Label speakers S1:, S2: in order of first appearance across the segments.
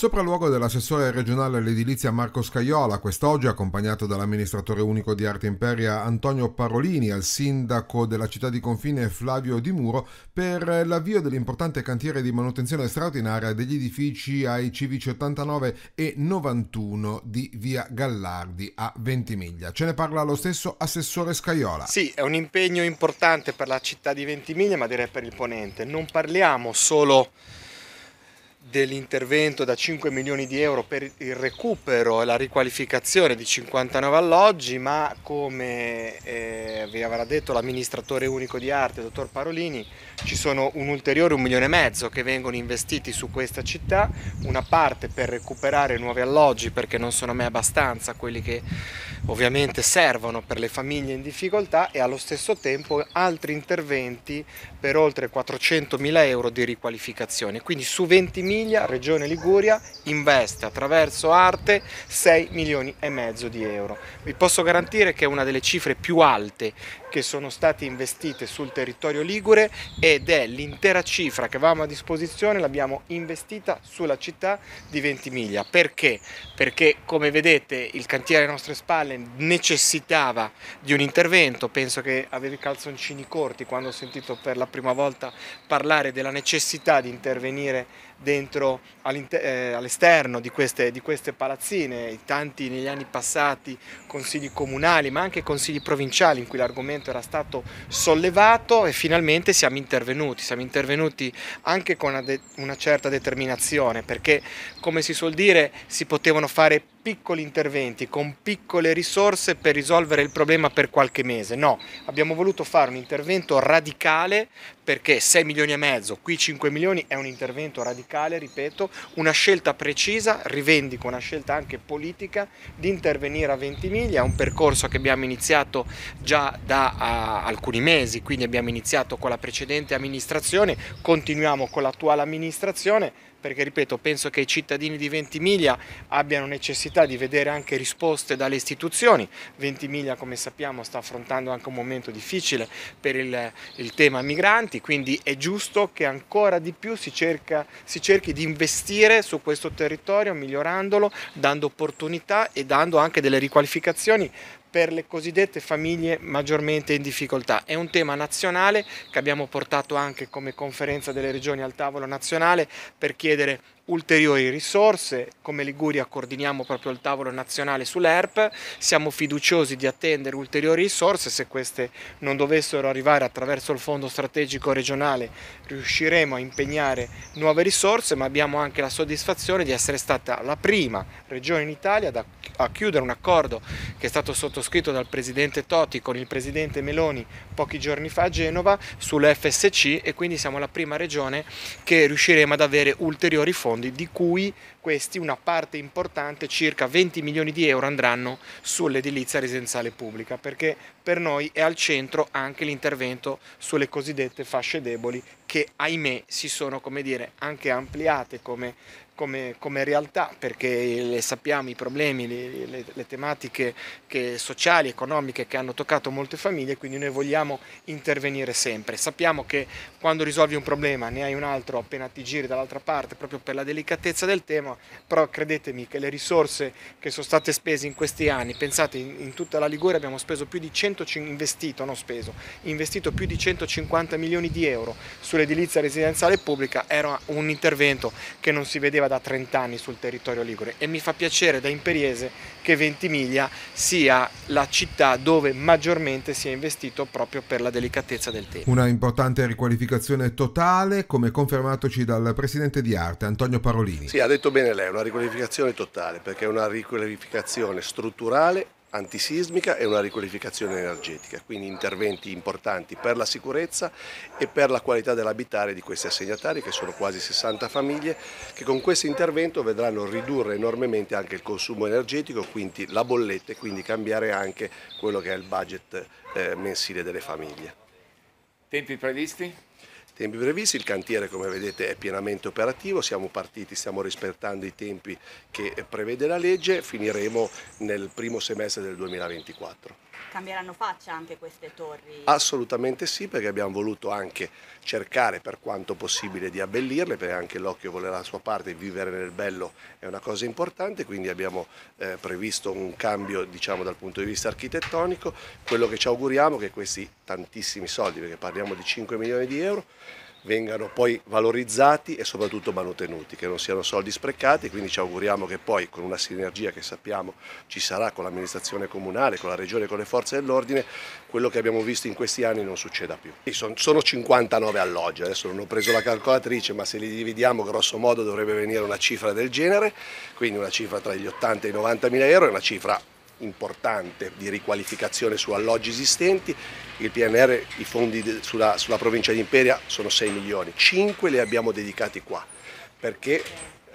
S1: Sopralluogo dell'assessore regionale all'edilizia Marco Scaiola, quest'oggi accompagnato dall'amministratore unico di Arte Imperia Antonio Parolini, al sindaco della città di confine Flavio Di Muro, per l'avvio dell'importante cantiere di manutenzione straordinaria degli edifici ai civici 89 e 91 di via Gallardi a Ventimiglia. Ce ne parla lo stesso assessore Scaiola. Sì,
S2: è un impegno importante per la città di Ventimiglia, ma direi per il ponente. Non parliamo solo di dell'intervento da 5 milioni di euro per il recupero e la riqualificazione di 59 alloggi, ma come eh, vi avrà detto l'amministratore unico di arte, dottor Parolini, ci sono un ulteriore 1 milione e mezzo che vengono investiti su questa città, una parte per recuperare nuovi alloggi perché non sono mai abbastanza quelli che ovviamente servono per le famiglie in difficoltà e allo stesso tempo altri interventi per oltre 400.000 euro di riqualificazione. Quindi su 20 miglia Regione Liguria investe attraverso arte 6 milioni e mezzo di euro. Vi posso garantire che è una delle cifre più alte che sono state investite sul territorio Ligure ed è l'intera cifra che avevamo a disposizione l'abbiamo investita sulla città di Ventimiglia. Perché? Perché come vedete il cantiere alle nostre spalle necessitava di un intervento, penso che avevi i calzoncini corti quando ho sentito per la prima volta parlare della necessità di intervenire dentro eh, all'esterno all di, di queste, palazzine, tanti negli anni passati consigli comunali ma anche consigli provinciali in cui l'argomento era stato sollevato e finalmente siamo intervenuti, siamo intervenuti anche con una, una certa determinazione perché come si suol dire si potevano fare piccoli interventi, con piccole risorse per risolvere il problema per qualche mese. No, abbiamo voluto fare un intervento radicale perché 6 milioni e mezzo, qui 5 milioni è un intervento radicale, ripeto, una scelta precisa, rivendico una scelta anche politica di intervenire a Ventimiglia, un percorso che abbiamo iniziato già da alcuni mesi, quindi abbiamo iniziato con la precedente amministrazione, continuiamo con l'attuale amministrazione perché ripeto penso che i cittadini di Ventimiglia abbiano necessità di vedere anche risposte dalle istituzioni. Ventimiglia come sappiamo sta affrontando anche un momento difficile per il, il tema migranti, quindi è giusto che ancora di più si, cerca, si cerchi di investire su questo territorio migliorandolo, dando opportunità e dando anche delle riqualificazioni per le cosiddette famiglie maggiormente in difficoltà. È un tema nazionale che abbiamo portato anche come conferenza delle regioni al tavolo nazionale per chiedere ulteriori risorse, come Liguria coordiniamo proprio il tavolo nazionale sull'ERP, siamo fiduciosi di attendere ulteriori risorse, se queste non dovessero arrivare attraverso il fondo strategico regionale riusciremo a impegnare nuove risorse, ma abbiamo anche la soddisfazione di essere stata la prima regione in Italia a chiudere un accordo che è stato sottoscritto sottoscritto dal presidente Totti con il presidente Meloni pochi giorni fa a Genova sull'FSC e quindi siamo la prima regione che riusciremo ad avere ulteriori fondi di cui questi una parte importante circa 20 milioni di euro andranno sull'edilizia residenziale pubblica perché per noi è al centro anche l'intervento sulle cosiddette fasce deboli che ahimè si sono come dire, anche ampliate come, come, come realtà perché sappiamo i problemi, le, le, le tematiche che, sociali, economiche che hanno toccato molte famiglie, quindi noi vogliamo intervenire sempre. Sappiamo che quando risolvi un problema ne hai un altro appena ti giri dall'altra parte proprio per la delicatezza del tema, però credetemi che le risorse che sono state spese in questi anni, pensate in, in tutta la Liguria abbiamo speso più di 100, investito, non speso, investito più di 150 milioni di euro sulle edilizia residenziale pubblica era un intervento che non si vedeva da 30 anni sul territorio ligure e mi fa piacere da imperiese che Ventimiglia sia la città dove maggiormente si è investito
S3: proprio per la delicatezza del tema. Una
S1: importante riqualificazione totale come confermatoci dal presidente di Arte Antonio Parolini.
S3: Sì, ha detto bene lei, una riqualificazione totale perché è una riqualificazione strutturale antisismica e una riqualificazione energetica, quindi interventi importanti per la sicurezza e per la qualità dell'abitare di questi assegnatari che sono quasi 60 famiglie che con questo intervento vedranno ridurre enormemente anche il consumo energetico, quindi la bolletta e quindi cambiare anche quello che è il budget eh, mensile delle famiglie. Tempi previsti? tempi brevissimi, il cantiere come vedete è pienamente operativo, siamo partiti, stiamo rispettando i tempi che prevede la legge, finiremo nel primo semestre del 2024.
S4: Cambieranno faccia anche queste torri?
S3: Assolutamente sì, perché abbiamo voluto anche cercare per quanto possibile di abbellirle, perché anche l'occhio vuole la sua parte, vivere nel bello è una cosa importante, quindi abbiamo eh, previsto un cambio diciamo, dal punto di vista architettonico. Quello che ci auguriamo è che questi tantissimi soldi, perché parliamo di 5 milioni di euro, vengano poi valorizzati e soprattutto mantenuti, che non siano soldi sprecati, quindi ci auguriamo che poi con una sinergia che sappiamo ci sarà con l'amministrazione comunale, con la regione, e con le forze dell'ordine, quello che abbiamo visto in questi anni non succeda più. Sono 59 alloggi, adesso non ho preso la calcolatrice, ma se li dividiamo grosso modo dovrebbe venire una cifra del genere, quindi una cifra tra gli 80 e i 90 mila euro, è una cifra importante di riqualificazione su alloggi esistenti, il PNR, i fondi sulla, sulla provincia di Imperia sono 6 milioni, 5 li abbiamo dedicati qua, perché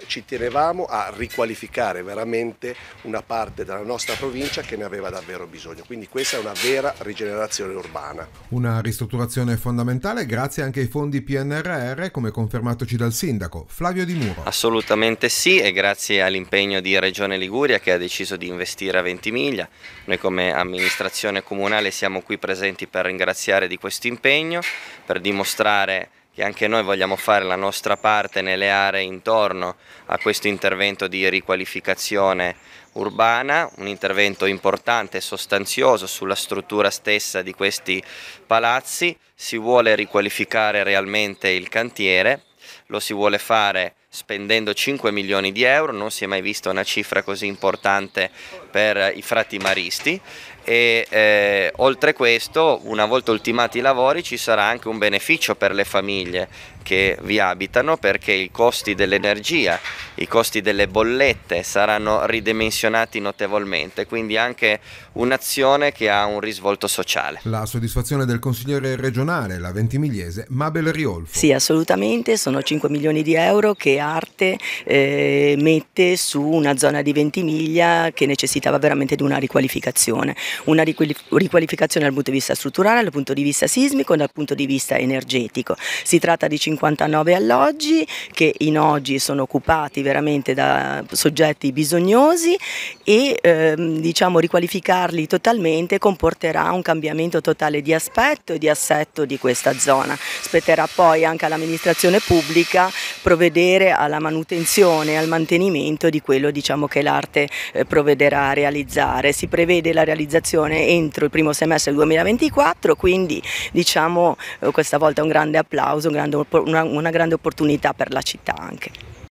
S3: ci tenevamo a riqualificare veramente una parte della nostra provincia che ne aveva davvero bisogno. Quindi questa è una vera rigenerazione urbana.
S1: Una ristrutturazione fondamentale grazie anche ai fondi PNRR, come confermatoci dal sindaco Flavio Di Muro.
S4: Assolutamente sì e grazie all'impegno di Regione Liguria che ha deciso di investire a Ventimiglia. Noi come amministrazione comunale siamo qui presenti per ringraziare di questo impegno, per dimostrare che anche noi vogliamo fare la nostra parte nelle aree intorno a questo intervento di riqualificazione urbana, un intervento importante e sostanzioso sulla struttura stessa di questi palazzi, si vuole riqualificare realmente il cantiere, lo si vuole fare spendendo 5 milioni di euro, non si è mai vista una cifra così importante per i frati maristi e eh, oltre questo una volta ultimati i lavori ci sarà anche un beneficio per le famiglie che vi abitano perché i costi dell'energia, i costi delle bollette saranno ridimensionati notevolmente, quindi anche un'azione che ha un risvolto sociale.
S1: La soddisfazione del consigliere regionale, la ventimigliese, Mabel Riolfo.
S4: Sì, assolutamente, sono 5 milioni di euro che Arte eh, mette su una zona di Ventimiglia che necessita necessitava veramente di una riqualificazione, una riqualificazione dal punto di vista strutturale, dal punto di vista sismico e dal punto di vista energetico. Si tratta di 59 alloggi che in oggi sono occupati veramente da soggetti bisognosi e ehm, diciamo riqualificarli totalmente comporterà un cambiamento totale di aspetto e di assetto di questa zona. Spetterà poi anche all'amministrazione pubblica provvedere alla manutenzione e al mantenimento di quello diciamo, che l'arte eh, provvederà a realizzare. Si prevede la realizzazione entro il primo semestre 2024, quindi diciamo, eh, questa volta un grande applauso, una grande opportunità per la città anche.